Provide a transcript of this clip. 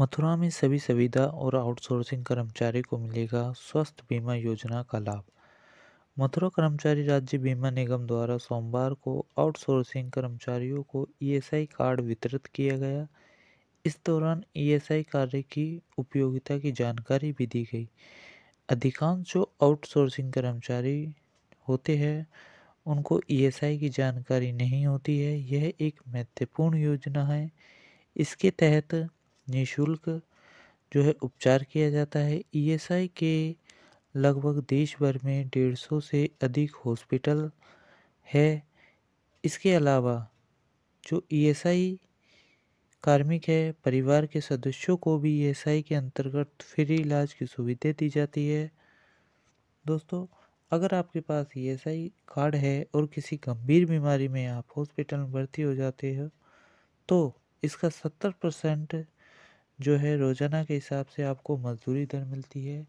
मथुरा में सभी सुविधा और आउटसोर्सिंग कर्मचारी को मिलेगा स्वास्थ्य बीमा योजना का लाभ मथुरा कर्मचारी राज्य बीमा निगम द्वारा सोमवार को आउटसोर्सिंग कर्मचारियों को ईएसआई कार्ड वितरित किया गया इस दौरान ईएसआई कार्य की उपयोगिता की जानकारी भी दी गई अधिकांश जो आउटसोर्सिंग कर्मचारी होते हैं उनको ईएसआई की जानकारी नहीं होती है यह एक महत्वपूर्ण योजना है इसके तहत निःशुल्क जो है उपचार किया जाता है ईएसआई e के लगभग देश भर में डेढ़ सौ से अधिक हॉस्पिटल है इसके अलावा जो ईएसआई e कार्मिक है परिवार के सदस्यों को भी ईएसआई e के अंतर्गत फ्री इलाज की सुविधा दी जाती है दोस्तों अगर आपके पास ईएसआई कार्ड है और किसी गंभीर बीमारी में आप हॉस्पिटल में भर्ती हो जाते हो तो इसका सत्तर परसेंट जो है रोज़ाना के हिसाब से आपको मज़दूरी दर मिलती है